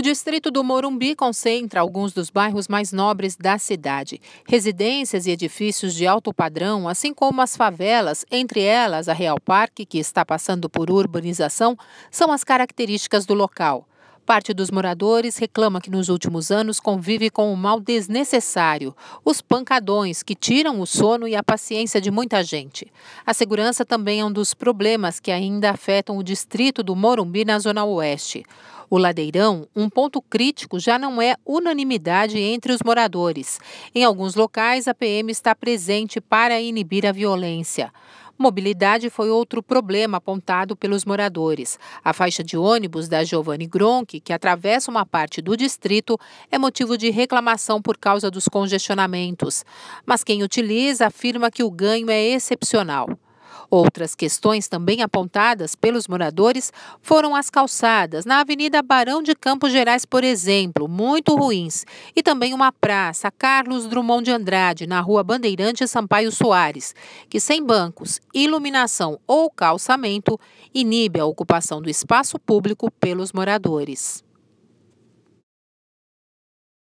O distrito do Morumbi concentra alguns dos bairros mais nobres da cidade. Residências e edifícios de alto padrão, assim como as favelas, entre elas a Real Parque, que está passando por urbanização, são as características do local parte dos moradores reclama que nos últimos anos convive com um mal desnecessário, os pancadões que tiram o sono e a paciência de muita gente. A segurança também é um dos problemas que ainda afetam o distrito do Morumbi na Zona Oeste. O ladeirão, um ponto crítico, já não é unanimidade entre os moradores. Em alguns locais, a PM está presente para inibir a violência. Mobilidade foi outro problema apontado pelos moradores. A faixa de ônibus da Giovanni Gronk, que atravessa uma parte do distrito, é motivo de reclamação por causa dos congestionamentos. Mas quem utiliza afirma que o ganho é excepcional. Outras questões também apontadas pelos moradores foram as calçadas na Avenida Barão de Campos Gerais, por exemplo, muito ruins, e também uma praça, Carlos Drummond de Andrade, na Rua Bandeirante Sampaio Soares, que sem bancos, iluminação ou calçamento inibe a ocupação do espaço público pelos moradores.